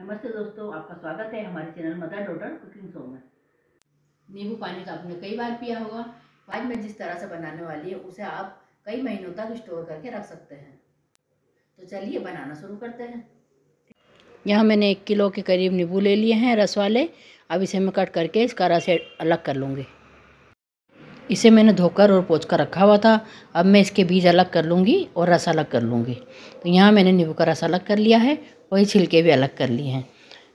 नमस्ते दोस्तों आपका स्वागत है हमारे channel mother daughter cooking show में नींबू पानी का आपने कई बार पिया होगा आज मैं जिस तरह से बनाने वाली है उसे आप कई महीनों तक स्टोर करके रख सकते हैं तो चलिए बनाना शुरू करते हैं यहाँ मैंने एक किलो के करीब नींबू ले लिए हैं रस वाले अब इसे मैं कट करके इसका रस अलग कर लूँगी इसे मैंने धोकर और पोच कर रखा हुआ था अब मैं इसके बीज अलग कर लूँगी और रस अलग कर लूँगी तो यहाँ मैंने नींबू का रस अलग कर लिया है वही छिलके भी अलग कर लिए हैं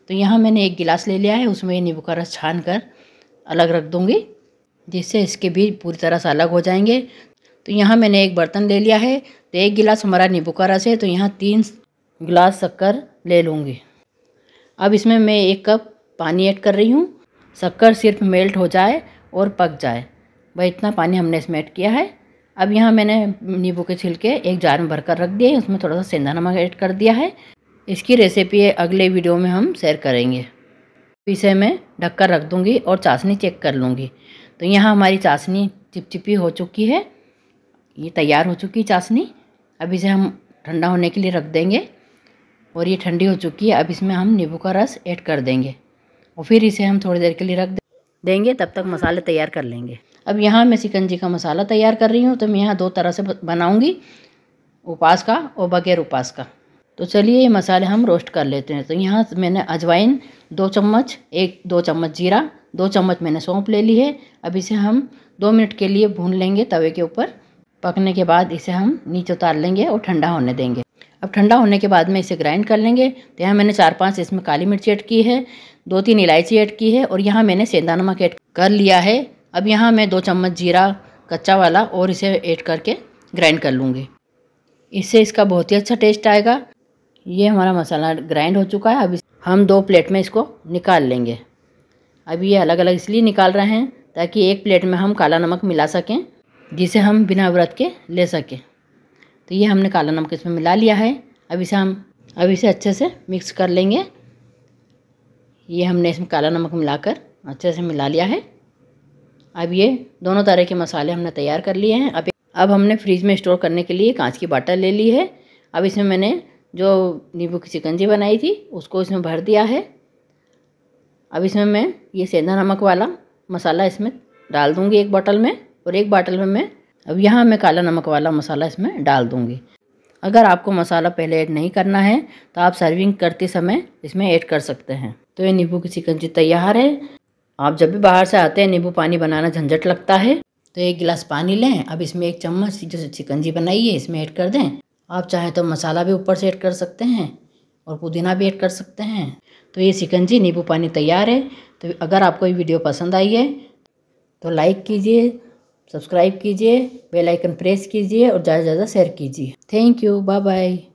तो यहाँ मैंने एक गिलास ले लिया है उसमें नींबू का रस छान कर अलग रख दूँगी जिससे इसके बीज पूरी तरह से अलग हो जाएंगे तो यहाँ मैंने एक बर्तन ले लिया है तो एक गिलास हमारा नींबू का रस है तो यहाँ तीन गिलास शक्कर ले लूँगी अब इसमें मैं एक कप पानी ऐड कर रही हूँ शक्कर सिर्फ मेल्ट हो जाए और पक जाए भाई इतना पानी हमने इसमें ऐड किया है अब यहाँ मैंने नींबू के छिलके एक जार में भरकर रख दिए उसमें थोड़ा सा सेंधा नमक ऐड कर दिया है इसकी रेसिपी अगले वीडियो में हम शेयर करेंगे इसे मैं ढककर रख दूँगी और चाशनी चेक कर लूँगी तो यहाँ हमारी चाशनी चिपचिपी हो चुकी है ये तैयार हो चुकी है चाशनी अब इसे हम ठंडा होने के लिए रख देंगे और ये ठंडी हो चुकी है अब इसमें हम नींबू का रस ऐड कर देंगे और फिर इसे हम थोड़ी देर के लिए रख देंगे तब तक मसाले तैयार कर लेंगे अब यहाँ मैं सिकंजी का मसाला तैयार कर रही हूँ तो मैं यहाँ दो तरह से बनाऊँगी उपास का और बगैर उपास का तो चलिए ये मसाले हम रोस्ट कर लेते हैं तो यहाँ मैंने अजवाइन दो चम्मच एक दो चम्मच जीरा दो चम्मच मैंने सौंप ले ली है अब इसे हम दो मिनट के लिए भून लेंगे तवे के ऊपर पकने के बाद इसे हम नीचे उतार लेंगे और ठंडा होने देंगे अब ठंडा होने के बाद में इसे ग्राइंड कर लेंगे तो यहाँ मैंने चार पांच इसमें काली मिर्ची ऐड की है दो तीन इलायची ऐड की है और यहाँ मैंने सेंधा नमक ऐड कर लिया है अब यहाँ मैं दो चम्मच जीरा कच्चा वाला और इसे ऐड करके ग्राइंड कर लूँगी इससे इसका बहुत ही अच्छा टेस्ट आएगा ये हमारा मसाला ग्राइंड हो चुका है अब हम दो प्लेट में इसको निकाल लेंगे अब ये अलग अलग इसलिए निकाल रहे हैं ताकि एक प्लेट में हम काला नमक मिला सकें जिसे हम बिना व्रत के ले सकें तो ये हमने काला नमक इसमें मिला लिया है अब इसे हम अब इसे अच्छे से मिक्स कर लेंगे ये हमने इसमें काला नमक मिलाकर अच्छे से मिला लिया है अब ये दोनों तरह के मसाले हमने तैयार कर लिए हैं अब अब हमने फ्रिज में स्टोर करने के लिए कांच की बाटा ले ली है अब इसमें मैंने जो नींबू की शिकंजी बनाई थी उसको इसमें भर दिया है अब इसमें मैं ये सेंधा नमक वाला मसाला इसमें डाल दूँगी एक बॉटल में और एक बॉटल में मैं अब यहाँ मैं काला नमक वाला मसाला इसमें डाल दूँगी अगर आपको मसाला पहले ऐड नहीं करना है तो आप सर्विंग करते समय इसमें ऐड कर सकते हैं तो ये नींबू की शिकंजी तैयार है आप जब भी बाहर से आते हैं नींबू पानी बनाना झंझट लगता है तो एक गिलास पानी लें अब इसमें एक चम्मच जो चिकनजी बनाइए इसमें ऐड कर दें आप चाहे तो मसाला भी ऊपर से ऐड कर सकते हैं और पुदीना भी ऐड कर सकते हैं तो ये सिकंजी नींबू पानी तैयार है तो अगर आपको ये वीडियो पसंद आई है तो लाइक कीजिए सब्सक्राइब कीजिए बेल आइकन प्रेस कीजिए और ज़्यादा से ज़्यादा शेयर कीजिए थैंक यू बाय बाय